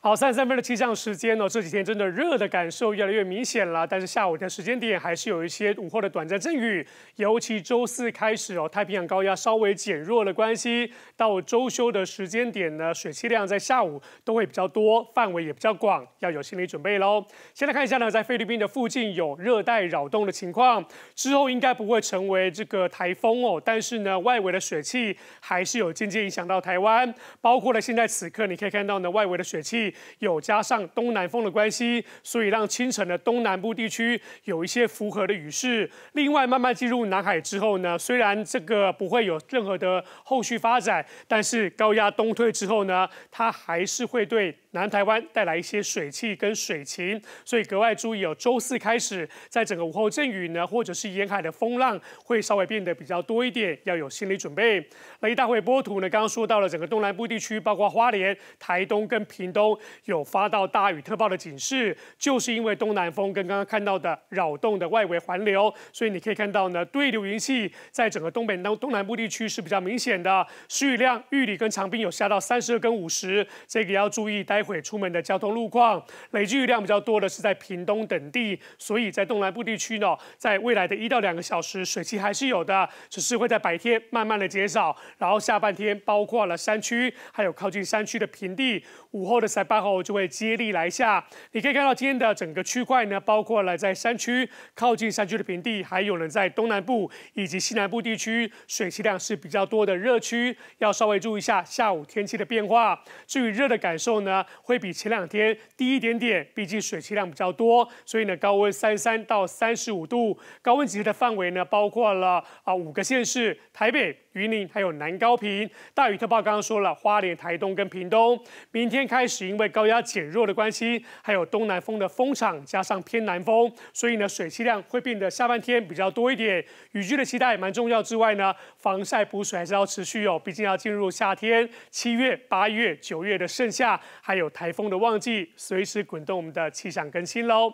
好，三十三分的气象时间呢，这几天真的热的感受越来越明显了。但是下午的时间点还是有一些午后的短暂阵雨，尤其周四开始哦，太平洋高压稍微减弱的关系，到周休的时间点呢，水汽量在下午都会比较多，范围也比较广，要有心理准备喽。先来看一下呢，在菲律宾的附近有热带扰动的情况，之后应该不会成为这个台风哦，但是呢，外围的水汽还是有间接影响到台湾，包括了现在此刻你可以看到呢，外围的水汽。有加上东南风的关系，所以让清晨的东南部地区有一些符合的雨势。另外，慢慢进入南海之后呢，虽然这个不会有任何的后续发展，但是高压东退之后呢，它还是会对。南台湾带来一些水汽跟水情，所以格外注意。有周四开始，在整个午后阵雨呢，或者是沿海的风浪会稍微变得比较多一点，要有心理准备。那一大会播图呢，刚刚说到了整个东南部地区，包括花莲、台东跟屏东有发到大雨特报的警示，就是因为东南风跟刚刚看到的扰动的外围环流，所以你可以看到呢，对流云系在整个东北东东南部地区是比较明显的。雨量，玉里跟长滨有下到三十二跟五十，这个也要注意。但待会出门的交通路况，累积雨量比较多的是在屏东等地，所以在东南部地区呢，在未来的一到两个小时，水汽还是有的，只是会在白天慢慢的减少，然后下半天，包括了山区，还有靠近山区的平地，午后的塞巴后就会接力来下。你可以看到今天的整个区块呢，包括了在山区、靠近山区的平地，还有人在东南部以及西南部地区，水汽量是比较多的热区，要稍微注意一下下午天气的变化。至于热的感受呢？会比前两天低一点点，毕竟水汽量比较多，所以呢高温三三到三十五度，高温集的范围呢包括了啊五个县市，台北、云林还有南高平。大雨特报刚刚说了花莲、台东跟屏东，明天开始因为高压减弱的关系，还有东南风的风场加上偏南风，所以呢水汽量会变得下半天比较多一点，雨具的期待蛮重要之外呢，防晒补水还是要持续哦，毕竟要进入夏天，七月、八月、九月的盛夏还。有台风的旺季，随时滚动我们的气象更新喽。